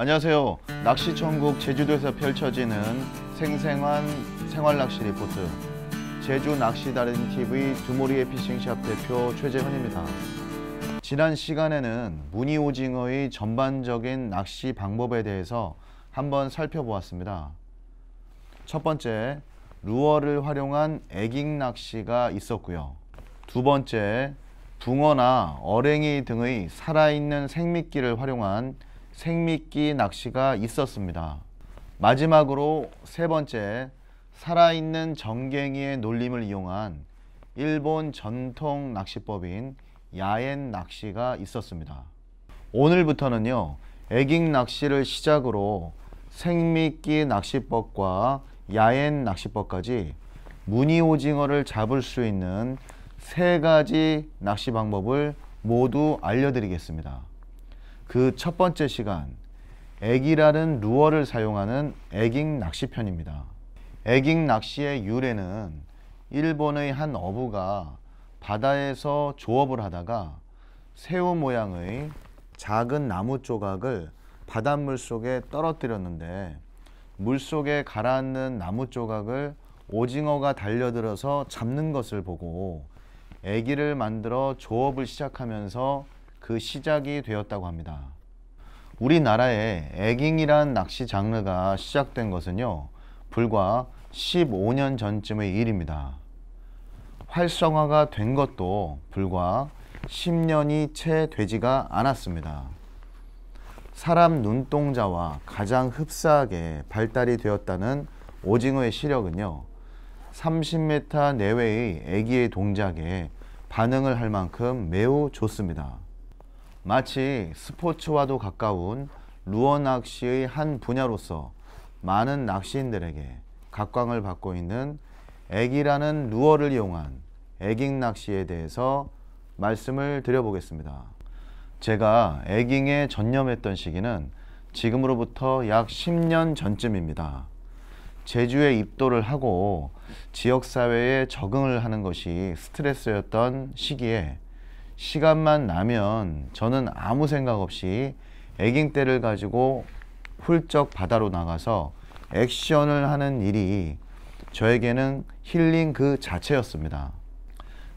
안녕하세요. 낚시 천국 제주도에서 펼쳐지는 생생한 생활 낚시 리포트 제주 낚시 다른 TV 두모리의 피싱샵 대표 최재현입니다. 지난 시간에는 무늬 오징어의 전반적인 낚시 방법에 대해서 한번 살펴보았습니다. 첫 번째, 루어를 활용한 애깅 낚시가 있었고요. 두 번째, 붕어나 어랭이 등의 살아있는 생미끼를 활용한 생미끼 낚시가 있었습니다. 마지막으로 세 번째, 살아있는 정갱이의 놀림을 이용한 일본 전통 낚시법인 야엔 낚시가 있었습니다. 오늘부터는요, 애깅 낚시를 시작으로 생미끼 낚시법과 야엔 낚시법까지 무늬 오징어를 잡을 수 있는 세 가지 낚시 방법을 모두 알려드리겠습니다. 그첫 번째 시간 애기라는 루어를 사용하는 애깅 낚시편입니다. 애깅 낚시의 유래는 일본의 한 어부가 바다에서 조업을 하다가 새우 모양의 작은 나무 조각을 바닷물 속에 떨어뜨렸는데 물 속에 가라앉는 나무 조각을 오징어가 달려들어서 잡는 것을 보고 애기를 만들어 조업을 시작하면서 그 시작이 되었다고 합니다. 우리나라에 에깅이란 낚시 장르가 시작된 것은요, 불과 15년 전쯤의 일입니다. 활성화가 된 것도 불과 10년이 채 되지가 않았습니다. 사람 눈동자와 가장 흡사하게 발달이 되었다는 오징어의 시력은요, 30m 내외의 애기의 동작에 반응을 할 만큼 매우 좋습니다. 마치 스포츠와도 가까운 루어 낚시의 한 분야로서 많은 낚시인들에게 각광을 받고 있는 애기라는 루어를 이용한 애깅 낚시에 대해서 말씀을 드려보겠습니다. 제가 애깅에 전념했던 시기는 지금으로부터 약 10년 전쯤입니다. 제주에 입도를 하고 지역사회에 적응을 하는 것이 스트레스였던 시기에 시간만 나면 저는 아무 생각 없이 애깅대를 가지고 훌쩍 바다로 나가서 액션을 하는 일이 저에게는 힐링 그 자체였습니다.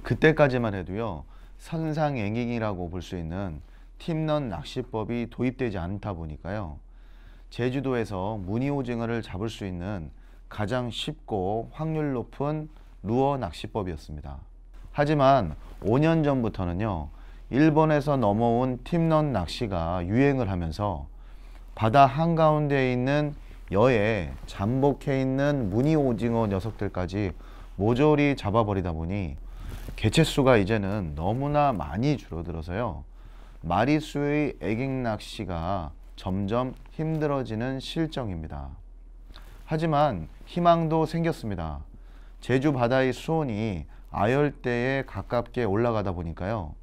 그때까지만 해도요. 선상앵깅이라고 볼 수 있는 팀런 낚시법이 도입되지 않다 보니까요. 제주도에서 무늬오징어를 잡을 수 있는 가장 쉽고 확률 높은 루어 낚시법이었습니다. 하지만 5년 전부터는요. 일본에서 넘어온 팀넌 낚시가 유행을 하면서 바다 한가운데에 있는 여에 잠복해 있는 무늬 오징어 녀석들까지 모조리 잡아버리다 보니 개체수가 이제는 너무나 많이 줄어들어서요. 마리수의 애깅 낚시가 점점 힘들어지는 실정입니다. 하지만 희망도 생겼습니다. 제주 바다의 수온이 아열대에 가깝게 올라가다 보니까요.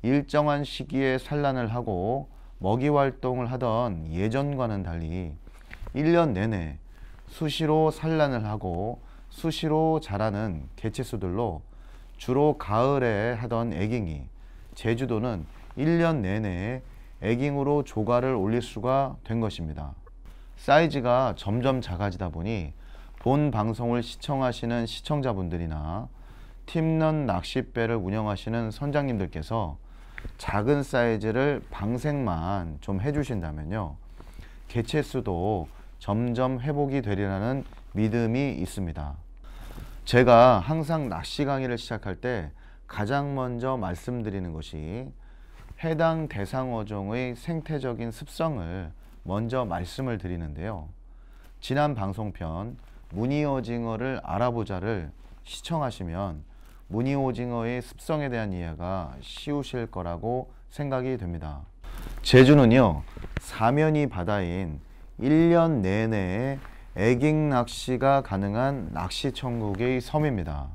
일정한 시기에 산란을 하고 먹이 활동을 하던 예전과는 달리 1년 내내 수시로 산란을 하고 수시로 자라는 개체수들로 주로 가을에 하던 애깅이 제주도는 1년 내내 애깅으로 조가를 올릴 수가 된 것입니다. 사이즈가 점점 작아지다 보니 본 방송을 시청하시는 시청자분들이나 팀넌 낚싯배를 운영하시는 선장님들께서 작은 사이즈를 방생만 좀 해주신다면요. 개체수도 점점 회복이 되리라는 믿음이 있습니다. 제가 항상 낚시 강의를 시작할 때 가장 먼저 말씀드리는 것이 해당 대상 어종의 생태적인 습성을 먼저 말씀을 드리는데요. 지난 방송편 무늬어징어를 알아보자를 시청하시면 무늬 오징어의 습성에 대한 이해가 쉬우실 거라고 생각이 됩니다. 제주는요 사면이 바다인 1년 내내 애깅 낚시가 가능한 낚시 천국의 섬입니다.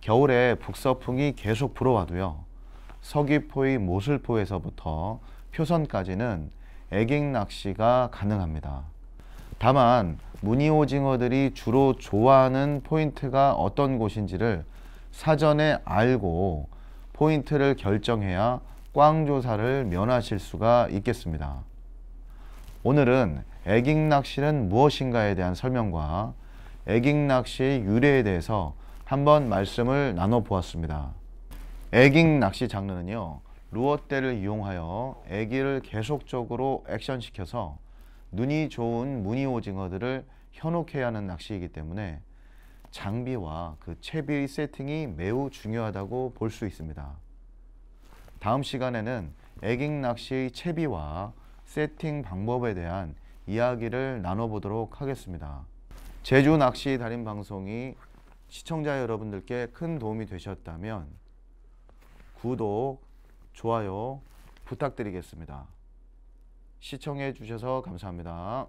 겨울에 북서풍이 계속 불어와도요 서귀포의 모슬포에서부터 표선까지는 애깅 낚시가 가능합니다. 다만 무늬 오징어들이 주로 좋아하는 포인트가 어떤 곳인지를 사전에 알고 포인트를 결정해야 꽝조사를 면하실 수가 있겠습니다. 오늘은 애깅낚시는 무엇인가에 대한 설명과 애깅낚시의 유래에 대해서 한번 말씀을 나눠보았습니다. 애깅낚시 장르는요. 루어대를 이용하여 애기를 계속적으로 액션시켜서 눈이 좋은 무늬 오징어들을 현혹해야 하는 낚시이기 때문에 장비와 그 채비의 세팅이 매우 중요하다고 볼 수 있습니다. 다음 시간에는 애깅 낚시의 채비와 세팅 방법에 대한 이야기를 나눠보도록 하겠습니다. 제주 낚시 달인 방송이 시청자 여러분들께 큰 도움이 되셨다면 구독, 좋아요 부탁드리겠습니다. 시청해 주셔서 감사합니다.